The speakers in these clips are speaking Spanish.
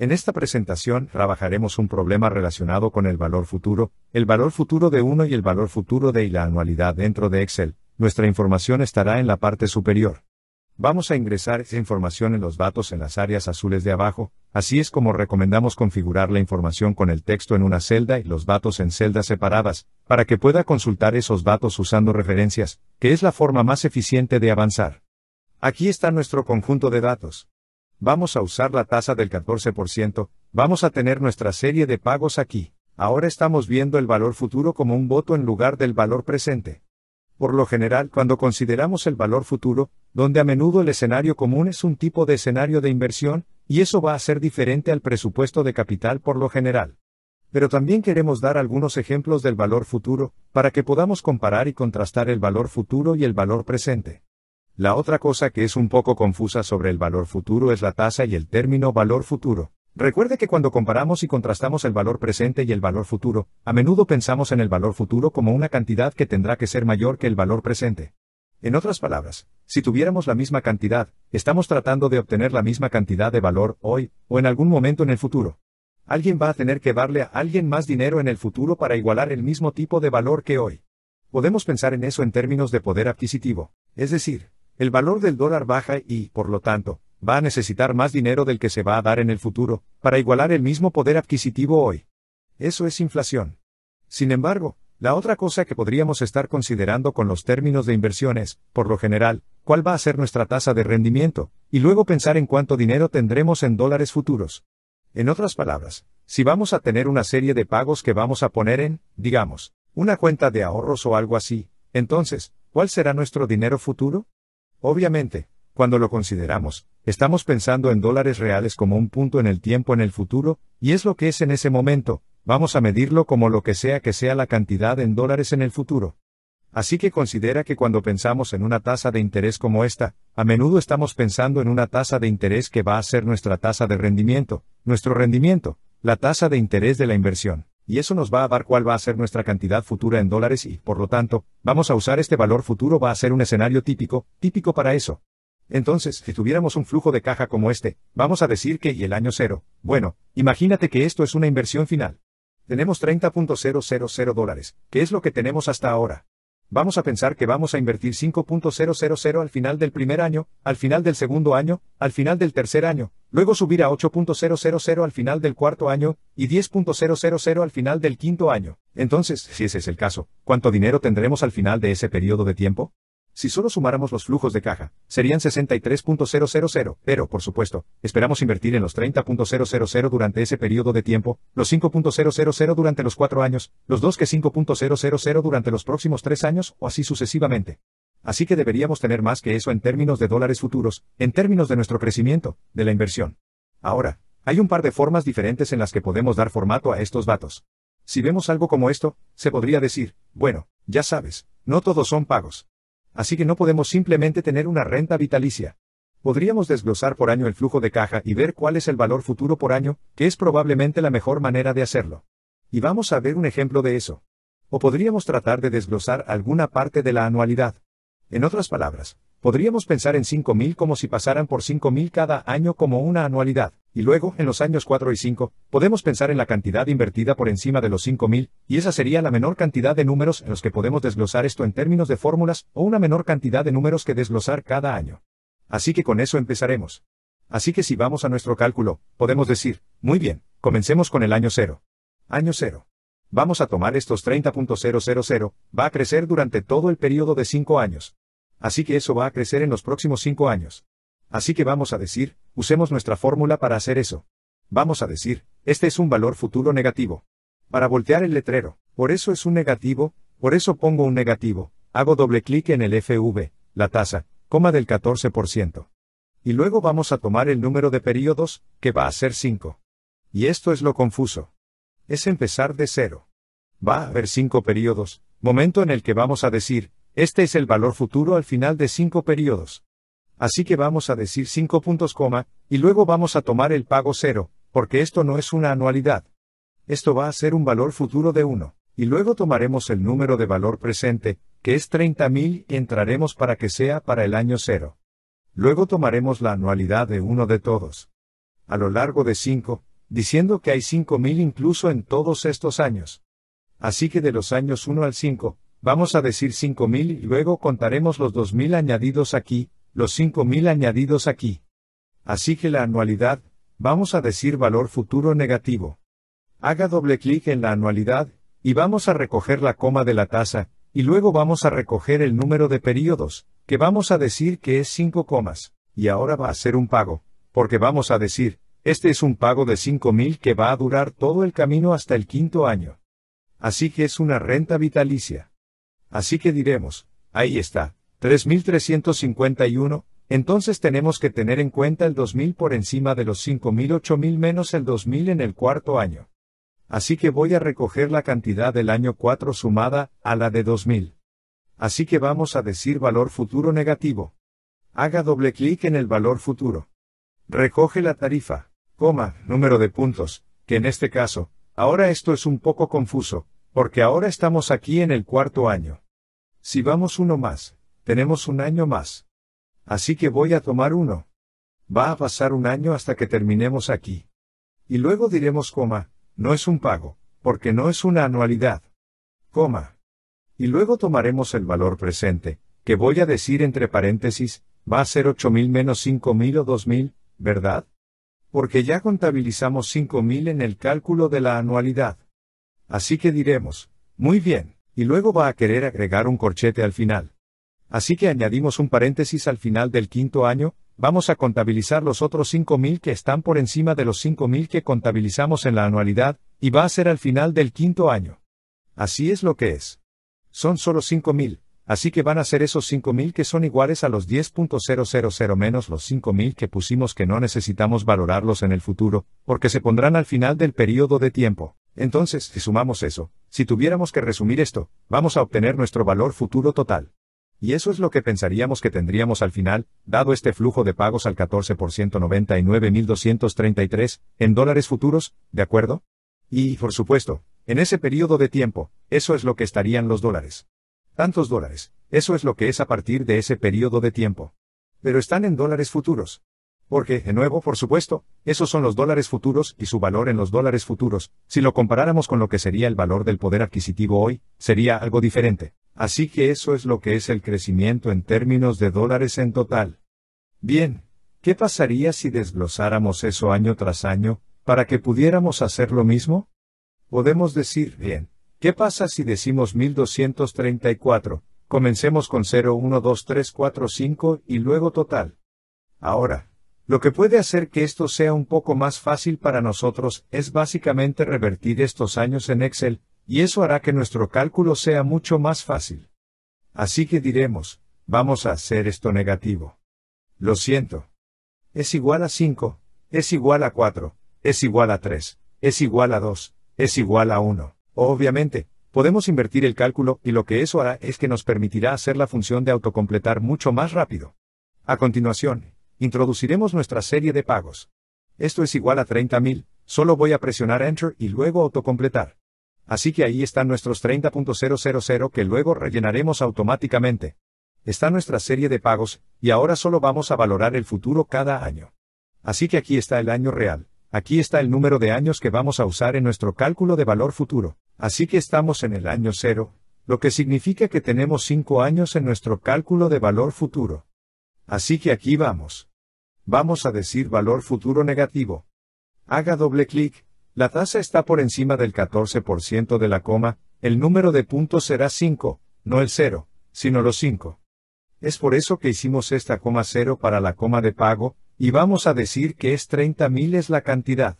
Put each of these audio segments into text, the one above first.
En esta presentación trabajaremos un problema relacionado con el valor futuro, el valor futuro de 1 y el valor futuro de y la anualidad dentro de Excel. Nuestra información estará en la parte superior. Vamos a ingresar esa información en los datos en las áreas azules de abajo, así es como recomendamos configurar la información con el texto en una celda y los datos en celdas separadas, para que pueda consultar esos datos usando referencias, que es la forma más eficiente de avanzar. Aquí está nuestro conjunto de datos vamos a usar la tasa del 14%, vamos a tener nuestra serie de pagos aquí. Ahora estamos viendo el valor futuro como un voto en lugar del valor presente. Por lo general, cuando consideramos el valor futuro, donde a menudo el escenario común es un tipo de escenario de inversión, y eso va a ser diferente al presupuesto de capital por lo general. Pero también queremos dar algunos ejemplos del valor futuro, para que podamos comparar y contrastar el valor futuro y el valor presente. La otra cosa que es un poco confusa sobre el valor futuro es la tasa y el término valor futuro. Recuerde que cuando comparamos y contrastamos el valor presente y el valor futuro, a menudo pensamos en el valor futuro como una cantidad que tendrá que ser mayor que el valor presente. En otras palabras, si tuviéramos la misma cantidad, estamos tratando de obtener la misma cantidad de valor hoy, o en algún momento en el futuro. Alguien va a tener que darle a alguien más dinero en el futuro para igualar el mismo tipo de valor que hoy. Podemos pensar en eso en términos de poder adquisitivo, es decir, el valor del dólar baja y, por lo tanto, va a necesitar más dinero del que se va a dar en el futuro, para igualar el mismo poder adquisitivo hoy. Eso es inflación. Sin embargo, la otra cosa que podríamos estar considerando con los términos de inversiones, por lo general, cuál va a ser nuestra tasa de rendimiento, y luego pensar en cuánto dinero tendremos en dólares futuros. En otras palabras, si vamos a tener una serie de pagos que vamos a poner en, digamos, una cuenta de ahorros o algo así, entonces, ¿cuál será nuestro dinero futuro? Obviamente, cuando lo consideramos, estamos pensando en dólares reales como un punto en el tiempo en el futuro, y es lo que es en ese momento, vamos a medirlo como lo que sea que sea la cantidad en dólares en el futuro. Así que considera que cuando pensamos en una tasa de interés como esta, a menudo estamos pensando en una tasa de interés que va a ser nuestra tasa de rendimiento, nuestro rendimiento, la tasa de interés de la inversión y eso nos va a dar cuál va a ser nuestra cantidad futura en dólares y, por lo tanto, vamos a usar este valor futuro va a ser un escenario típico, típico para eso. Entonces, si tuviéramos un flujo de caja como este, vamos a decir que y el año cero, bueno, imagínate que esto es una inversión final. Tenemos 30.000 dólares, que es lo que tenemos hasta ahora. Vamos a pensar que vamos a invertir 5.000 al final del primer año, al final del segundo año, al final del tercer año, luego subir a 8.000 al final del cuarto año, y 10.000 al final del quinto año. Entonces, si ese es el caso, ¿cuánto dinero tendremos al final de ese periodo de tiempo? Si solo sumáramos los flujos de caja, serían 63.000, pero, por supuesto, esperamos invertir en los 30.000 durante ese periodo de tiempo, los 5.000 durante los cuatro años, los 2 que 5.000 durante los próximos tres años, o así sucesivamente. Así que deberíamos tener más que eso en términos de dólares futuros, en términos de nuestro crecimiento, de la inversión. Ahora, hay un par de formas diferentes en las que podemos dar formato a estos datos. Si vemos algo como esto, se podría decir, bueno, ya sabes, no todos son pagos. Así que no podemos simplemente tener una renta vitalicia. Podríamos desglosar por año el flujo de caja y ver cuál es el valor futuro por año, que es probablemente la mejor manera de hacerlo. Y vamos a ver un ejemplo de eso. O podríamos tratar de desglosar alguna parte de la anualidad. En otras palabras, Podríamos pensar en 5.000 como si pasaran por 5.000 cada año como una anualidad, y luego, en los años 4 y 5, podemos pensar en la cantidad invertida por encima de los 5.000, y esa sería la menor cantidad de números en los que podemos desglosar esto en términos de fórmulas, o una menor cantidad de números que desglosar cada año. Así que con eso empezaremos. Así que si vamos a nuestro cálculo, podemos decir, muy bien, comencemos con el año 0. Año 0. Vamos a tomar estos 30.000, va a crecer durante todo el periodo de 5 años, Así que eso va a crecer en los próximos cinco años. Así que vamos a decir, usemos nuestra fórmula para hacer eso. Vamos a decir, este es un valor futuro negativo. Para voltear el letrero, por eso es un negativo, por eso pongo un negativo, hago doble clic en el FV, la tasa, coma del 14%. Y luego vamos a tomar el número de periodos, que va a ser 5. Y esto es lo confuso. Es empezar de cero. Va a haber cinco periodos, momento en el que vamos a decir, este es el valor futuro al final de cinco periodos. Así que vamos a decir 5 puntos coma, y luego vamos a tomar el pago cero, porque esto no es una anualidad. Esto va a ser un valor futuro de 1, y luego tomaremos el número de valor presente, que es 30.000 y entraremos para que sea para el año cero. Luego tomaremos la anualidad de uno de todos. A lo largo de 5, diciendo que hay 5.000 incluso en todos estos años. Así que de los años 1 al 5, vamos a decir 5.000 y luego contaremos los 2.000 añadidos aquí, los 5.000 añadidos aquí. Así que la anualidad, vamos a decir valor futuro negativo. Haga doble clic en la anualidad, y vamos a recoger la coma de la tasa, y luego vamos a recoger el número de periodos, que vamos a decir que es 5 comas, y ahora va a ser un pago, porque vamos a decir, este es un pago de 5.000 que va a durar todo el camino hasta el quinto año. Así que es una renta vitalicia. Así que diremos, ahí está, 3.351, entonces tenemos que tener en cuenta el 2.000 por encima de los 5.000 8.000 menos el 2.000 en el cuarto año. Así que voy a recoger la cantidad del año 4 sumada a la de 2.000. Así que vamos a decir valor futuro negativo. Haga doble clic en el valor futuro. Recoge la tarifa, coma, número de puntos, que en este caso, ahora esto es un poco confuso, porque ahora estamos aquí en el cuarto año. Si vamos uno más, tenemos un año más. Así que voy a tomar uno. Va a pasar un año hasta que terminemos aquí. Y luego diremos coma, no es un pago, porque no es una anualidad. Coma. Y luego tomaremos el valor presente, que voy a decir entre paréntesis, va a ser 8.000 menos 5.000 o 2.000, ¿verdad? Porque ya contabilizamos 5.000 en el cálculo de la anualidad. Así que diremos, muy bien, y luego va a querer agregar un corchete al final. Así que añadimos un paréntesis al final del quinto año, vamos a contabilizar los otros 5.000 que están por encima de los 5.000 que contabilizamos en la anualidad, y va a ser al final del quinto año. Así es lo que es. Son solo 5.000, así que van a ser esos 5.000 que son iguales a los 10.000 menos los 5.000 que pusimos que no necesitamos valorarlos en el futuro, porque se pondrán al final del periodo de tiempo. Entonces, si sumamos eso, si tuviéramos que resumir esto, vamos a obtener nuestro valor futuro total. Y eso es lo que pensaríamos que tendríamos al final, dado este flujo de pagos al 14% 99.233, en dólares futuros, ¿de acuerdo? Y, por supuesto, en ese periodo de tiempo, eso es lo que estarían los dólares. Tantos dólares, eso es lo que es a partir de ese periodo de tiempo. Pero están en dólares futuros. Porque, de nuevo, por supuesto, esos son los dólares futuros y su valor en los dólares futuros, si lo comparáramos con lo que sería el valor del poder adquisitivo hoy, sería algo diferente. Así que eso es lo que es el crecimiento en términos de dólares en total. Bien, ¿qué pasaría si desglosáramos eso año tras año, para que pudiéramos hacer lo mismo? Podemos decir, bien, ¿qué pasa si decimos 1234? Comencemos con 012345 y luego total. Ahora, lo que puede hacer que esto sea un poco más fácil para nosotros es básicamente revertir estos años en Excel, y eso hará que nuestro cálculo sea mucho más fácil. Así que diremos, vamos a hacer esto negativo. Lo siento. Es igual a 5, es igual a 4, es igual a 3, es igual a 2, es igual a 1. Obviamente, podemos invertir el cálculo y lo que eso hará es que nos permitirá hacer la función de autocompletar mucho más rápido. A continuación, Introduciremos nuestra serie de pagos. Esto es igual a 30.000, solo voy a presionar Enter y luego autocompletar. Así que ahí están nuestros 30.000 que luego rellenaremos automáticamente. Está nuestra serie de pagos, y ahora solo vamos a valorar el futuro cada año. Así que aquí está el año real, aquí está el número de años que vamos a usar en nuestro cálculo de valor futuro. Así que estamos en el año cero, lo que significa que tenemos 5 años en nuestro cálculo de valor futuro. Así que aquí vamos. Vamos a decir valor futuro negativo. Haga doble clic, la tasa está por encima del 14% de la coma, el número de puntos será 5, no el 0, sino los 5. Es por eso que hicimos esta coma 0 para la coma de pago, y vamos a decir que es 30.000 es la cantidad.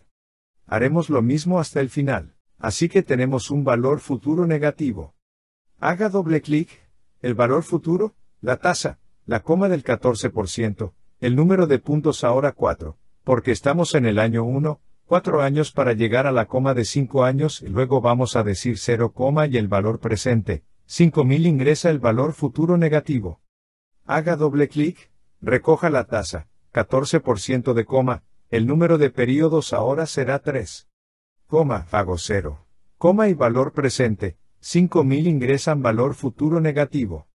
Haremos lo mismo hasta el final, así que tenemos un valor futuro negativo. Haga doble clic, el valor futuro, la tasa, la coma del 14%, el número de puntos ahora 4, porque estamos en el año 1, 4 años para llegar a la coma de 5 años y luego vamos a decir 0, y el valor presente, 5000 ingresa el valor futuro negativo. Haga doble clic, recoja la tasa, 14% de coma, el número de periodos ahora será 3. Coma, hago 0. Coma y valor presente, 5000 ingresan valor futuro negativo.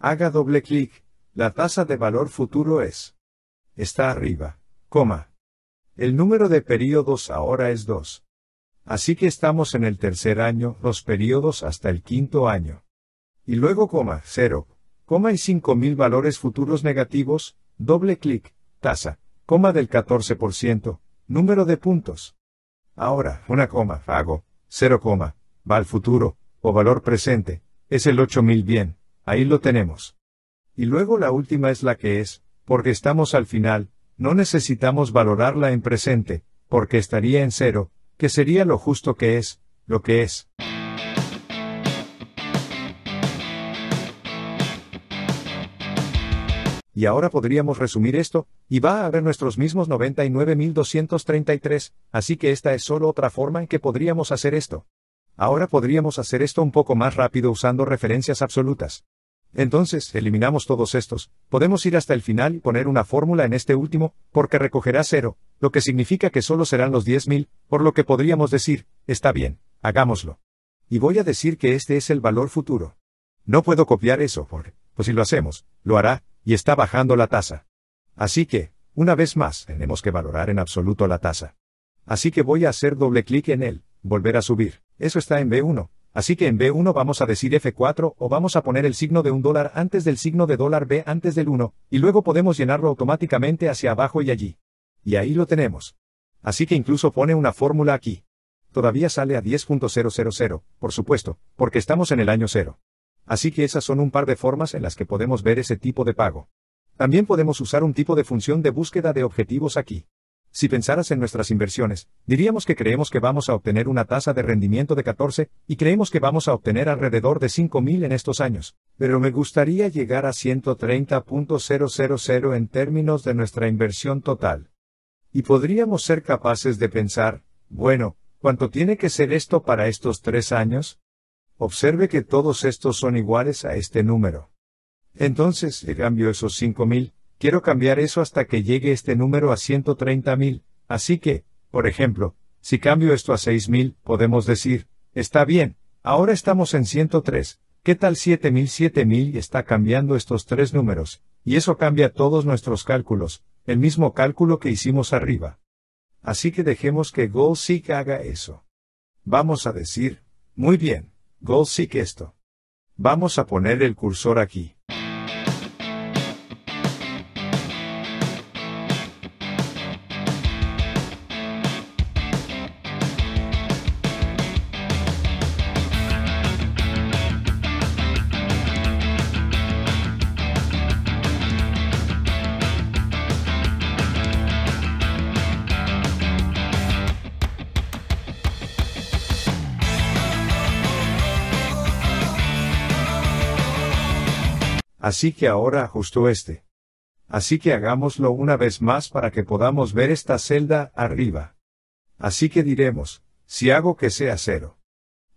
Haga doble clic, la tasa de valor futuro es. Está arriba, coma. El número de periodos ahora es 2. Así que estamos en el tercer año, los periodos hasta el quinto año. Y luego coma, 0, coma y 5.000 valores futuros negativos, doble clic, tasa, coma del 14%, número de puntos. Ahora, una coma, hago, 0, coma, va al futuro, o valor presente, es el 8.000 bien. Ahí lo tenemos. Y luego la última es la que es, porque estamos al final, no necesitamos valorarla en presente, porque estaría en cero, que sería lo justo que es, lo que es. Y ahora podríamos resumir esto, y va a haber nuestros mismos 99.233, así que esta es solo otra forma en que podríamos hacer esto. Ahora podríamos hacer esto un poco más rápido usando referencias absolutas. Entonces, eliminamos todos estos, podemos ir hasta el final y poner una fórmula en este último, porque recogerá cero, lo que significa que solo serán los 10.000, por lo que podríamos decir, está bien, hagámoslo. Y voy a decir que este es el valor futuro. No puedo copiar eso, porque, pues si lo hacemos, lo hará, y está bajando la tasa. Así que, una vez más, tenemos que valorar en absoluto la tasa. Así que voy a hacer doble clic en él, volver a subir, eso está en B1, Así que en B1 vamos a decir F4 o vamos a poner el signo de un dólar antes del signo de dólar B antes del 1, y luego podemos llenarlo automáticamente hacia abajo y allí. Y ahí lo tenemos. Así que incluso pone una fórmula aquí. Todavía sale a 10.000, por supuesto, porque estamos en el año cero. Así que esas son un par de formas en las que podemos ver ese tipo de pago. También podemos usar un tipo de función de búsqueda de objetivos aquí. Si pensaras en nuestras inversiones, diríamos que creemos que vamos a obtener una tasa de rendimiento de 14, y creemos que vamos a obtener alrededor de 5.000 en estos años. Pero me gustaría llegar a 130.000 en términos de nuestra inversión total. Y podríamos ser capaces de pensar, bueno, ¿cuánto tiene que ser esto para estos tres años? Observe que todos estos son iguales a este número. Entonces, el cambio esos 5.000, quiero cambiar eso hasta que llegue este número a 130.000, así que, por ejemplo, si cambio esto a 6.000, podemos decir, está bien, ahora estamos en 103, ¿qué tal 7.000 7.000 y está cambiando estos tres números? Y eso cambia todos nuestros cálculos, el mismo cálculo que hicimos arriba. Así que dejemos que GoalSeek haga eso. Vamos a decir, muy bien, GoalSeek esto. Vamos a poner el cursor aquí. Así que ahora ajusto este. Así que hagámoslo una vez más para que podamos ver esta celda arriba. Así que diremos, si hago que sea cero.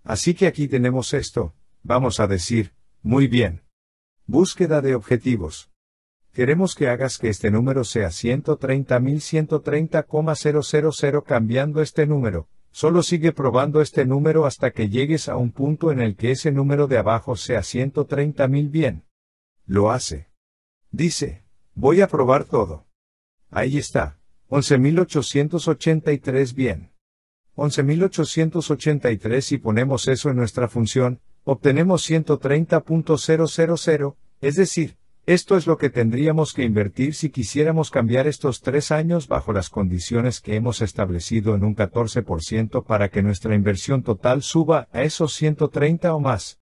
Así que aquí tenemos esto, vamos a decir, muy bien. Búsqueda de objetivos. Queremos que hagas que este número sea 130.130,000 cambiando este número. Solo sigue probando este número hasta que llegues a un punto en el que ese número de abajo sea 130.000 bien. Lo hace. Dice, voy a probar todo. Ahí está, 11.883 bien. 11.883 y ponemos eso en nuestra función, obtenemos 130.000, es decir, esto es lo que tendríamos que invertir si quisiéramos cambiar estos tres años bajo las condiciones que hemos establecido en un 14% para que nuestra inversión total suba a esos 130 o más.